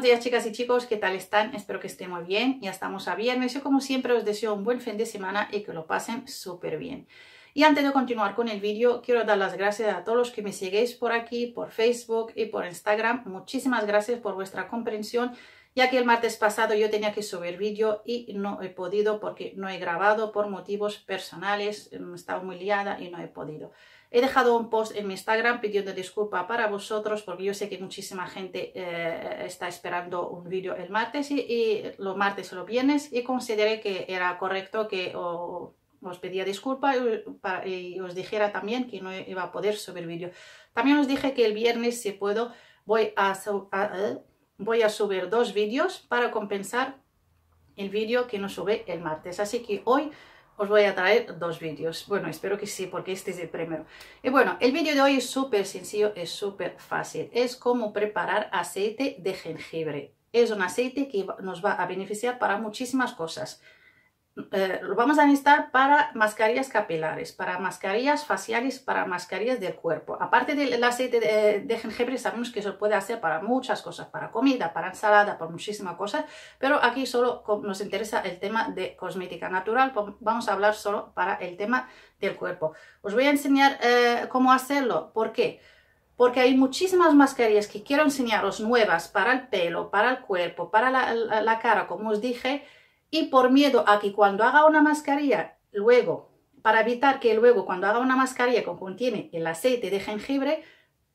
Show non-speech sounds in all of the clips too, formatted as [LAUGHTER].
buenos días chicas y chicos, ¿qué tal están? Espero que estén muy bien, ya estamos a viernes, yo como siempre os deseo un buen fin de semana y que lo pasen súper bien. Y antes de continuar con el vídeo, quiero dar las gracias a todos los que me seguís por aquí, por Facebook y por Instagram. Muchísimas gracias por vuestra comprensión, ya que el martes pasado yo tenía que subir vídeo y no he podido porque no he grabado por motivos personales, estaba muy liada y no he podido. He dejado un post en mi Instagram pidiendo disculpas para vosotros porque yo sé que muchísima gente eh, está esperando un vídeo el martes y, los martes o los viernes y consideré que era correcto que os pedía disculpas y, os dijera también que no iba a poder subir vídeo. También os dije que el viernes si puedo voy a, eh, voy a subir dos vídeos para compensar el vídeo que no sube el martes. Así que hoy os voy a traer dos vídeos. Bueno, espero que sí, porque este es el primero. Y bueno, el vídeo de hoy es súper sencillo, es súper fácil. Es cómo preparar aceite de jengibre. Es un aceite que nos va a beneficiar para muchísimas cosas eh, lo vamos a necesitar para mascarillas capilares, para mascarillas faciales, para mascarillas del cuerpo. Aparte del aceite de, jengibre, sabemos que se puede hacer para muchas cosas, para comida, para ensalada, para muchísimas cosas, pero aquí solo nos interesa el tema de cosmética natural, vamos a hablar solo para el tema del cuerpo. Os voy a enseñar eh, cómo hacerlo, ¿por qué? porque hay muchísimas mascarillas que quiero enseñaros nuevas para el pelo, para el cuerpo, para la, la cara, como os dije, y por miedo a que cuando haga una mascarilla, luego, para evitar que luego cuando haga una mascarilla que contiene el aceite de jengibre,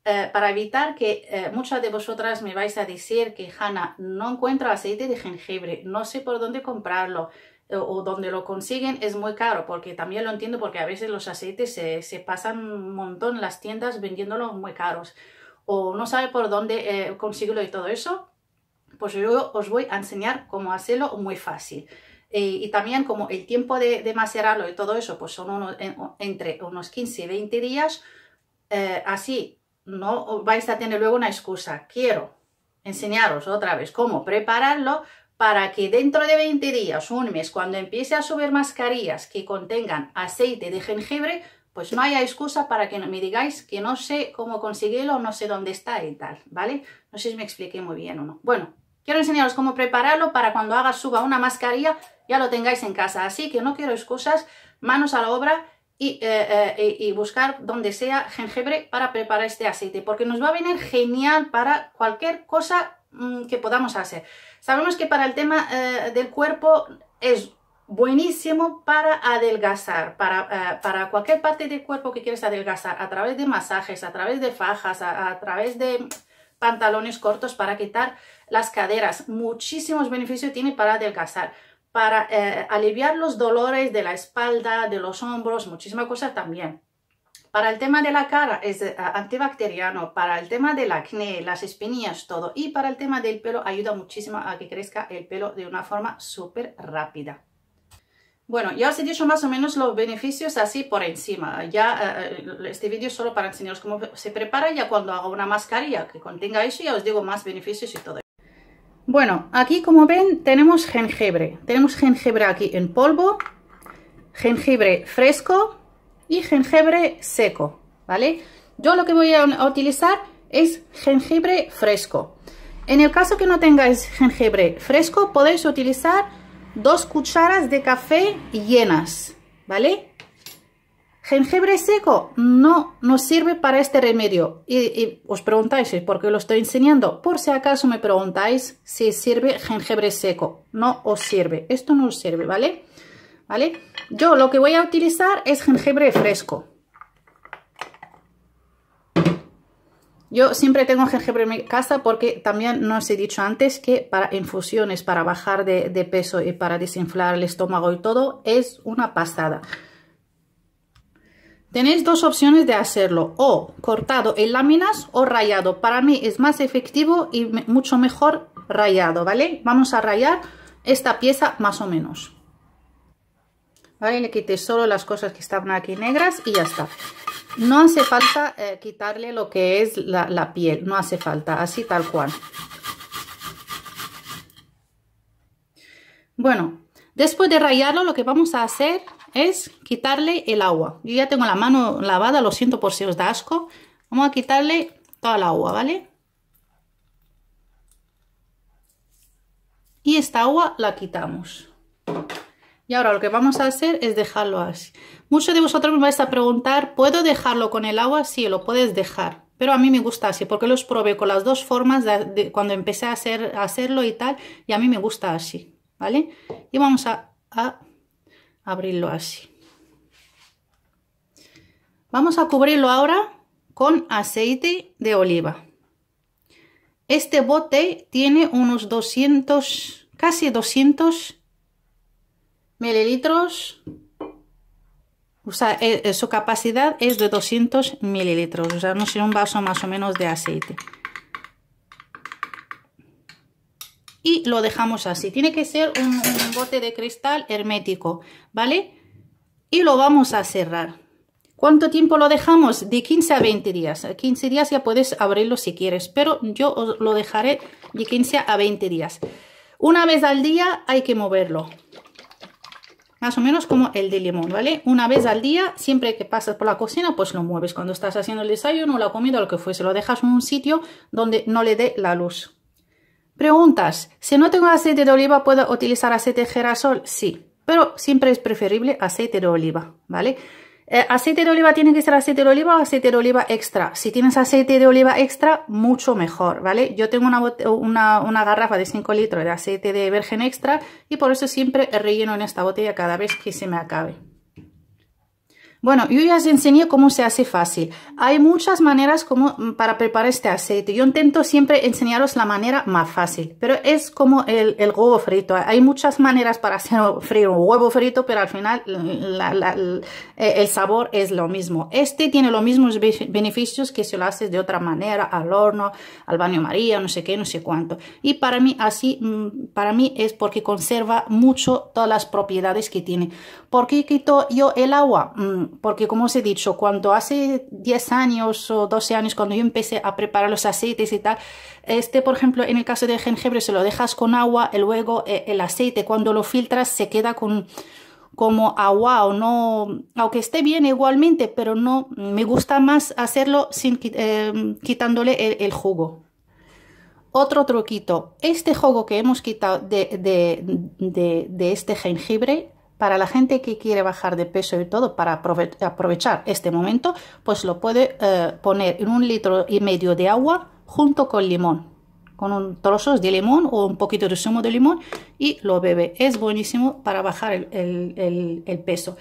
eh, para evitar que eh, muchas de vosotras me vais a decir que Hanna, no encuentra aceite de jengibre, no sé por dónde comprarlo o, dónde donde lo consiguen es muy caro, porque también lo entiendo porque a veces los aceites se, pasan un montón las tiendas vendiéndolos muy caros o no sabe por dónde eh, conseguirlo y todo eso pues yo os voy a enseñar cómo hacerlo muy fácil. Eh, y también como el tiempo de, de, macerarlo y todo eso, pues son entre unos 15 y 20 días, eh, así no vais a tener luego una excusa. Quiero enseñaros otra vez cómo prepararlo para que dentro de 20 días, un mes, cuando empiece a subir mascarillas que contengan aceite de jengibre, pues no haya excusa para que me digáis que no sé cómo conseguirlo, no sé dónde está y tal, ¿vale? No sé si me expliqué muy bien o no. Bueno, quiero enseñaros cómo prepararlo para cuando haga suba una mascarilla ya lo tengáis en casa. Así que no quiero excusas, manos a la obra y, eh, eh, buscar donde sea jengibre para preparar este aceite, porque nos va a venir genial para cualquier cosa mm, que podamos hacer. Sabemos que para el tema eh, del cuerpo es buenísimo para adelgazar, eh, para, cualquier parte del cuerpo que quieres adelgazar, a través de masajes, a través de fajas, a, través de pantalones cortos para quitar las caderas. Muchísimos beneficios tiene para adelgazar para eh, aliviar los dolores de la espalda, de los hombros, muchísimas cosas también. Para el tema de la cara es eh, antibacteriano, para el tema del acné, las espinillas, todo. Y para el tema del pelo ayuda muchísimo a que crezca el pelo de una forma súper rápida. Bueno, ya os he dicho más o menos los beneficios así por encima. Ya eh, este vídeo es solo para enseñaros cómo se prepara. Ya cuando hago una mascarilla que contenga eso, ya os digo más beneficios y todo. Bueno, aquí como ven tenemos jengibre. Tenemos jengibre aquí en polvo, jengibre fresco y jengibre seco, ¿vale? Yo lo que voy a utilizar es jengibre fresco. En el caso que no tengáis jengibre fresco, podéis utilizar dos cucharas de café llenas, ¿vale? Jengibre seco no nos sirve para este remedio. Y, os preguntáis por qué lo estoy enseñando. Por si acaso me preguntáis si sirve jengibre seco. No os sirve. Esto no os sirve, ¿vale? ¿Vale? Yo lo que voy a utilizar es jengibre fresco. Yo siempre tengo jengibre en mi casa porque también no os he dicho antes que para infusiones, para bajar de, peso y para desinflar el estómago y todo, es una pasada. Tenéis dos opciones de hacerlo, o cortado en láminas o rayado. Para mí es más efectivo y mucho mejor rayado, ¿vale? Vamos a rayar esta pieza más o menos. ¿Vale? Le quité solo las cosas que estaban aquí negras y ya está. No hace falta eh, quitarle lo que es la, piel, no hace falta, así tal cual. Bueno, después de rayarlo lo que vamos a hacer es quitarle el agua. Yo ya tengo la mano lavada, lo siento por si os da asco. Vamos a quitarle toda la agua, ¿vale? Y esta agua la quitamos. Y ahora lo que vamos a hacer es dejarlo así. Muchos de vosotros me vais a preguntar, ¿puedo dejarlo con el agua? Sí, lo puedes dejar. Pero a mí me gusta así, porque los probé con las dos formas cuando empecé a, hacerlo y tal. Y a mí me gusta así, ¿vale? Y vamos a, a abrirlo así. Vamos a cubrirlo ahora con aceite de oliva. Este bote tiene unos 200, casi 200 mililitros. O sea, eh, eh, su capacidad es de 200 mililitros. O sea, no será un vaso más o menos de aceite. Y lo dejamos así. Tiene que ser un, bote de cristal hermético, ¿vale? Y lo vamos a cerrar. ¿Cuánto tiempo lo dejamos? De 15 a 20 días. 15 días ya puedes abrirlo si quieres, pero yo os lo dejaré de 15 a 20 días. Una vez al día hay que moverlo más o menos como el de limón, ¿vale? Una vez al día, siempre que pasas por la cocina, pues lo mueves. Cuando estás haciendo el desayuno, la comida, lo que fuese, lo dejas en un sitio donde no le dé la luz. Preguntas, si no tengo aceite de oliva, ¿puedo utilizar aceite de girasol? Sí, pero siempre es preferible aceite de oliva, ¿vale? Eh, aceite de oliva tiene que ser aceite de oliva o aceite de oliva extra. Si tienes aceite de oliva extra, mucho mejor, ¿vale? Yo tengo una, una, una garrafa de 5 litros de aceite de virgen extra y por eso siempre relleno en esta botella cada vez que se me acabe. Bueno, yo ya os enseñé cómo se hace fácil. Hay muchas maneras como mm, para preparar este aceite. Yo intento siempre enseñaros la manera más fácil, pero es como el, huevo frito. Hay muchas maneras para hacer frío, un huevo frito, pero al final mm, e, el sabor es lo mismo. Este tiene los mismos beneficios que si lo haces de otra manera, al horno, al baño maría, no sé qué, no sé cuánto. Y para mí así, mm, para mí es porque conserva mucho todas las propiedades que tiene. ¿Por qué quito yo el agua? porque como os he dicho, cuando hace 10 años o 12 años, cuando yo empecé a preparar los aceites y tal, este, por ejemplo, en el caso de jengibre, se lo dejas con agua, y luego eh, el aceite, cuando lo filtras, se queda con como agua o no, aunque esté bien igualmente, pero no, me gusta más hacerlo sin eh, quitándole el, jugo. Otro truquito, este jugo que hemos quitado de, de, este jengibre para la gente que quiere bajar de peso y todo, para aprovechar este momento, pues lo puede eh, poner en un litro y medio de agua junto con limón, con trozos de limón o un poquito de zumo de limón y lo bebe. Es buenísimo para bajar el peso.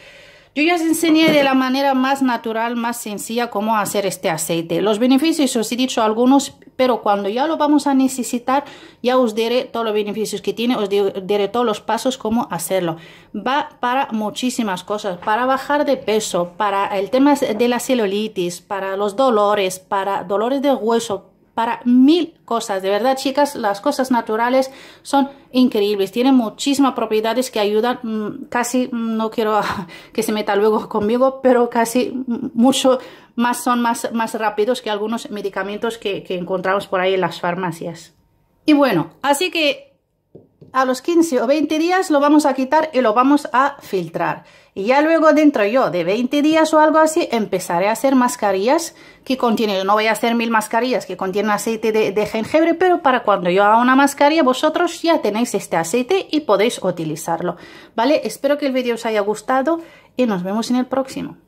Yo ya os enseñé de la manera más natural, más sencilla cómo hacer este aceite. Los beneficios os he dicho algunos, pero cuando ya lo vamos a necesitar, ya os diré todos los beneficios que tiene, os diré todos los pasos cómo hacerlo. Va para muchísimas cosas, para bajar de peso, para el tema de la celulitis, para los dolores, para dolores de hueso, para mil cosas. De verdad, chicas, las cosas naturales son increíbles. Tienen muchísimas propiedades que ayudan mm, casi, mm, no quiero [LAUGHS] que se meta luego conmigo, pero casi mm, mucho más son más, más rápidos que algunos medicamentos que, que encontramos por ahí en las farmacias. Y bueno, así que a los 15 o 20 días lo vamos a quitar y lo vamos a filtrar. Y ya luego dentro yo de 20 días o algo así empezaré a hacer mascarillas que contienen, no voy a hacer mil mascarillas que contienen aceite de, de jengibre, pero para cuando yo haga una mascarilla vosotros ya tenéis este aceite y podéis utilizarlo. ¿Vale? Espero que el vídeo os haya gustado y nos vemos en el próximo.